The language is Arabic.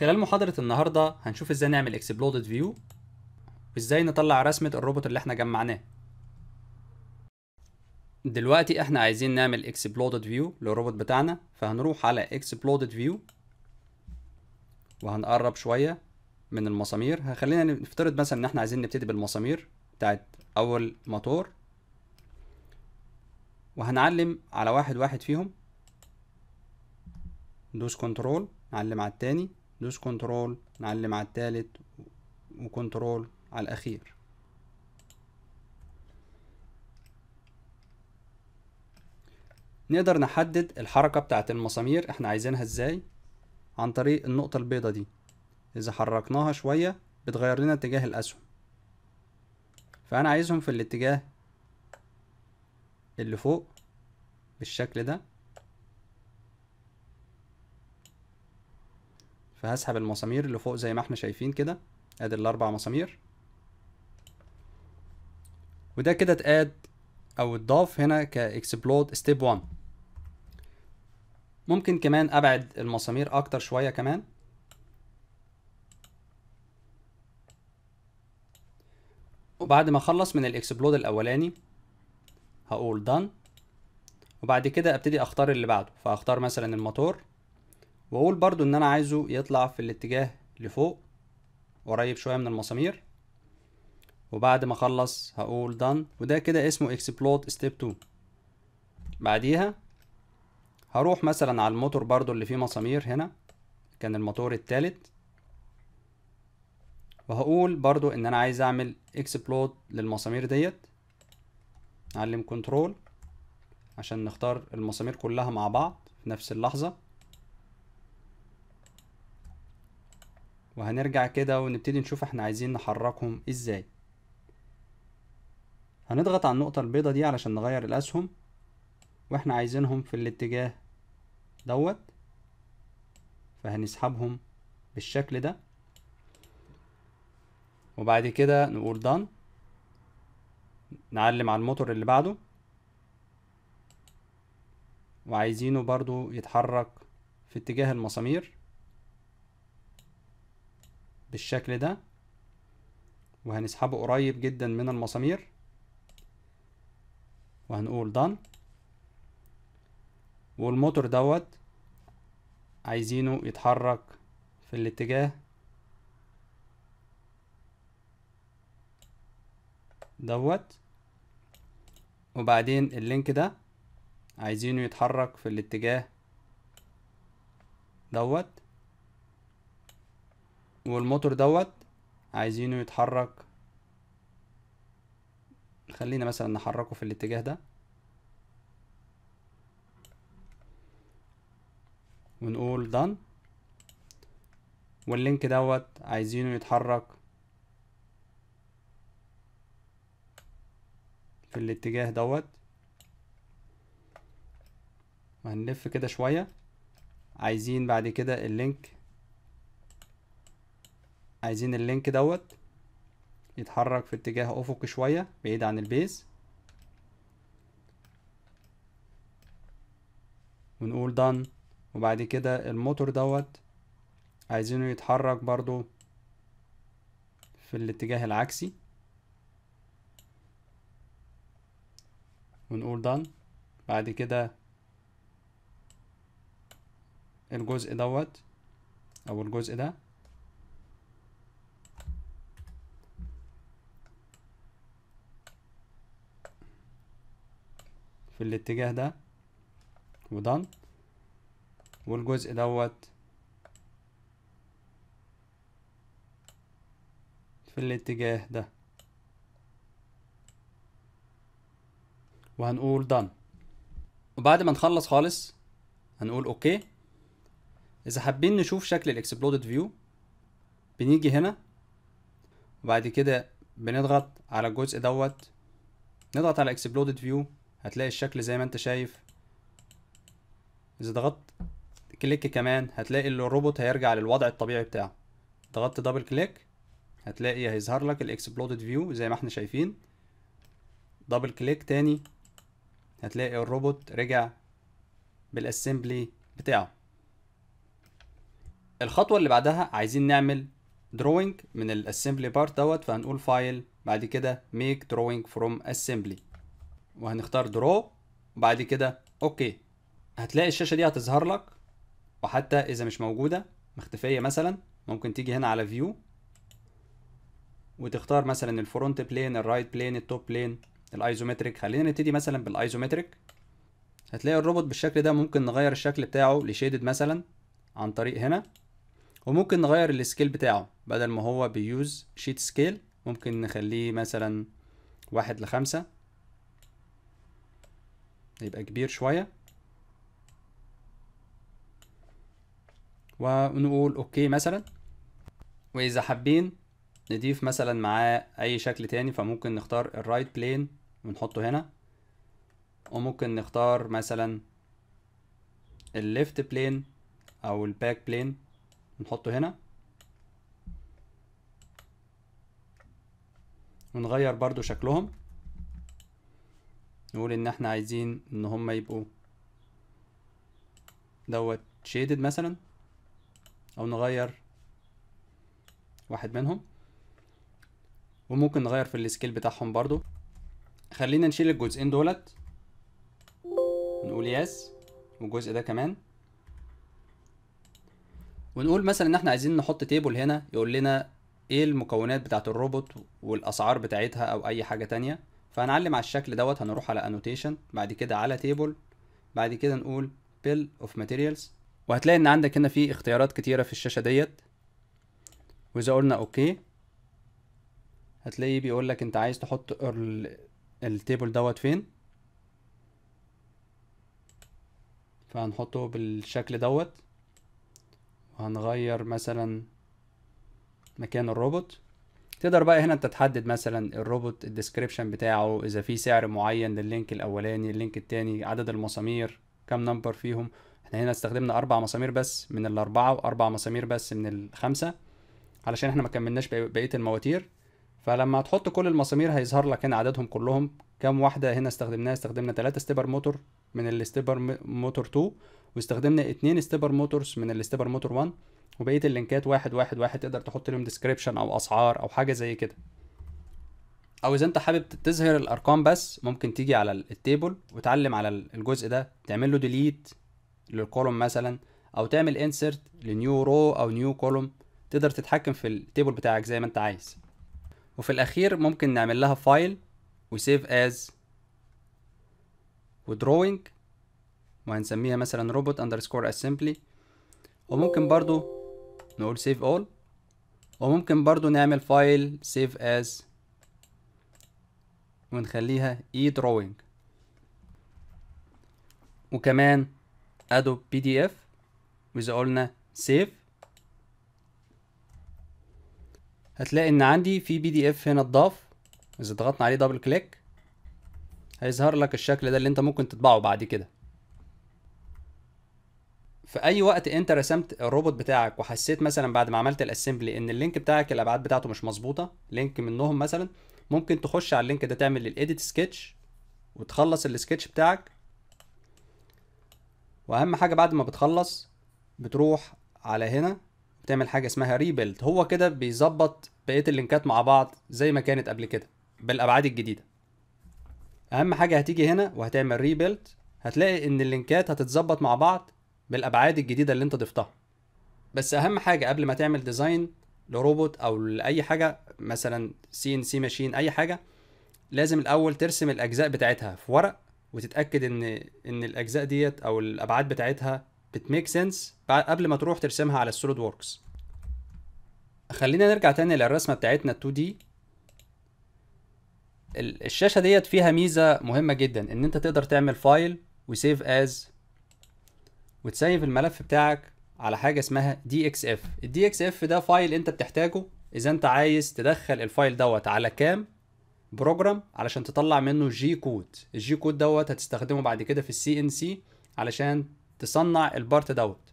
خلال محاضرة النهاردة هنشوف ازاي نعمل exploded view وازاي نطلع رسمة الروبوت اللي احنا جمعناه دلوقتي احنا عايزين نعمل exploded view للروبوت بتاعنا فهنروح على exploded view وهنقرب شوية من المسامير هخلينا نفترض مثلا ان احنا عايزين نبتدي بالمسامير بتاعت اول مطور وهنعلم على واحد واحد فيهم ندوس كنترول نعلم على التاني دوس كنترول نعلم على التالت وكنترول على الأخير نقدر نحدد الحركة بتاعة المسامير احنا عايزينها ازاي عن طريق النقطة البيضة دي اذا حركناها شوية بتغير لنا اتجاه الاسهم فانا عايزهم في الاتجاه اللي فوق بالشكل ده فهسحب المسامير اللي فوق زي ما احنا شايفين كده ادي الاربع مسامير وده كده اتقاد او اتضاف هنا كاكسبلود ستيب 1 ممكن كمان ابعد المسامير اكتر شوية كمان وبعد ما اخلص من الاكسبلود الاولاني هقول done وبعد كده ابتدي اختار اللي بعده فاختار مثلا الموتور واقول برضو ان انا عايزه يطلع في الاتجاه لفوق قريب شوية من المسامير وبعد ما اخلص هقول done وده كده اسمه اكسبلود step 2 بعديها هروح مثلا على الموتور برضو اللي فيه مسامير هنا كان الموتور التالت وهقول برضو ان انا عايز اعمل اكسبلود للمسامير ديت اعلم كنترول عشان نختار المسامير كلها مع بعض في نفس اللحظة وهنرجع كده ونبتدي نشوف احنا عايزين نحركهم ازاي هنضغط على النقطة البيضة دي علشان نغير الأسهم واحنا عايزينهم في الاتجاه دوت فهنسحبهم بالشكل ده وبعد كده نقول دان نعلم على الموتور اللي بعده وعايزينه برضو يتحرك في اتجاه المسامير بالشكل ده وهنسحبه قريب جدا من المسامير وهنقول دان والموتور دوت عايزينه يتحرك في الاتجاه دوت وبعدين اللينك ده عايزينه يتحرك في الاتجاه دوت والموتور دوت عايزينه يتحرك خلينا مثلا نحركه في الاتجاه ده ونقول دان واللينك دوت عايزينه يتحرك في الاتجاه دوت وهنلف كده شوية عايزين بعد كده اللينك عايزين اللينك دوت يتحرك في اتجاه افقي شوية بعيد عن البيز ونقول دان وبعد كده الموتور دوت عايزينه يتحرك برضو في الاتجاه العكسي ونقول دان بعد كده الجزء دوت او الجزء ده في الاتجاه ده ودن والجزء دوت في الاتجاه ده وهنقول done وبعد ما نخلص خالص هنقول اوكي اذا حابين نشوف شكل الاكسبلودد فيو بنيجي هنا وبعد كده بنضغط على الجزء دوت نضغط على اكسبلودد فيو هتلاقي الشكل زي ما انت شايف اذا ضغطت كليك كمان هتلاقي الروبوت هيرجع للوضع الطبيعي بتاعه ضغطت دبل كليك هتلاقي هيظهر لك الاكسبلودد فيو زي ما احنا شايفين دبل كليك تاني هتلاقي الروبوت رجع بالاسمبلي بتاعه الخطوة اللي بعدها عايزين نعمل drawing من الاسمبلي بارت دوت فهنقول فايل بعد كده make drawing from assembly وهنختار درو وبعد كده اوكي هتلاقي الشاشه دي هتظهر لك وحتى اذا مش موجوده مختفيه مثلا ممكن تيجي هنا على فيو وتختار مثلا الفرونت بلين الرايت بلين التوب بلين الايزومتريك خلينا نبتدي مثلا بالايزومتريك هتلاقي الروبوت بالشكل ده ممكن نغير الشكل بتاعه لشيدد مثلا عن طريق هنا وممكن نغير السكيل بتاعه بدل ما هو بيوز شيت سكيل ممكن نخليه مثلا واحد لخمسة يبقى كبير شوية ونقول اوكي مثلا واذا حابين نضيف مثلا معاه اي شكل تاني فممكن نختار الرايت بلين ونحطه هنا وممكن نختار مثلا الليفت بلين او الباك بلين ونحطه هنا ونغير برضو شكلهم نقول ان احنا عايزين ان هما يبقوا دوت شيدد مثلا او نغير واحد منهم وممكن نغير في السكيل بتاعهم برضو خلينا نشيل الجزئين دولت نقول يس والجزء ده كمان ونقول مثلا ان احنا عايزين نحط تيبل هنا يقول لنا ايه المكونات بتاعت الروبوت والاسعار بتاعتها او اي حاجة تانية فهنعلم على الشكل دوت هنروح على annotation بعد كده على table بعد كده نقول bill of materials وهتلاقي ان عندك هنا في اختيارات كتيره في الشاشه ديت واذا قلنا اوكي هتلاقيه بيقول لك انت عايز تحط التيبل دوت فين فهنحطه بالشكل دوت وهنغير مثلا مكان الروبوت تقدر بقى هنا انت تحدد مثلا الروبوت الديسكريبشن بتاعه اذا في سعر معين لللينك الاولاني اللينك التاني عدد المسامير كام نمبر فيهم احنا هنا استخدمنا اربع مسامير بس من الاربعه واربع مسامير بس من الخمسه علشان احنا ما كملناش بقيه المواتير فلما تحط كل المسامير هيظهر لك هنا عددهم كلهم كام واحده هنا استخدمناها استخدمنا 3 ستيبر موتور من الاستيبر موتور 2 واستخدمنا 2 ستيبر موتورز من الاستيبر موتور 1 وبقيه اللينكات واحد واحد واحد تقدر تحط لهم ديسكريبشن او اسعار او حاجه زي كده او اذا انت حابب تظهر الارقام بس ممكن تيجي على التيبل وتعلم على الجزء ده تعمل له ديليت للكولوم مثلا او تعمل انسرت لنيو رو او نيو كولوم تقدر تتحكم في التيبل بتاعك زي ما انت عايز وفي الاخير ممكن نعمل لها فايل وسيف از ودروينج وهنسميها مثلا روبوت اندرسكور اسمبلي وممكن برضو نقول سيف اول وممكن برضو نعمل فايل سيف از ونخليها اي e دروينج وكمان أدوب بي دي اف واذا قلنا سيف هتلاقي ان عندي في بي دي اف هنا اتضاف اذا ضغطنا عليه دبل كليك هيظهر لك الشكل ده اللي انت ممكن تطبعه بعد كده في اي وقت انت رسمت الروبوت بتاعك وحسيت مثلا بعد ما عملت الاسمبلي ان اللينك بتاعك الابعاد بتاعته مش مظبوطه لينك منهم مثلا ممكن تخش على اللينك ده تعمل الايديت سكتش وتخلص السكتش بتاعك واهم حاجه بعد ما بتخلص بتروح على هنا بتعمل حاجه اسمها ريبيلد هو كده بيظبط بقيه اللينكات مع بعض زي ما كانت قبل كده بالابعاد الجديده اهم حاجه هتيجي هنا وهتعمل ريبيلد هتلاقي ان اللينكات هتتظبط مع بعض بالابعاد الجديده اللي انت ضفتها بس اهم حاجه قبل ما تعمل ديزاين لروبوت او لاي حاجه مثلا سي ان سي ماشين اي حاجه لازم الاول ترسم الاجزاء بتاعتها في ورق وتتاكد ان ان الاجزاء ديت او الابعاد بتاعتها بتميك سنس قبل ما تروح ترسمها على السوليد ووركس خلينا نرجع تاني للرسمه بتاعتنا 2 دي الشاشه ديت فيها ميزه مهمه جدا ان انت تقدر تعمل فايل وسيف از وتسيف الملف بتاعك على حاجه اسمها دي اكس اف الدي اكس اف ده فايل انت بتحتاجه اذا انت عايز تدخل الفايل دوت على كام بروجرام علشان تطلع منه جي كود الجي كود دوت هتستخدمه بعد كده في السي ان سي علشان تصنع البارت دوت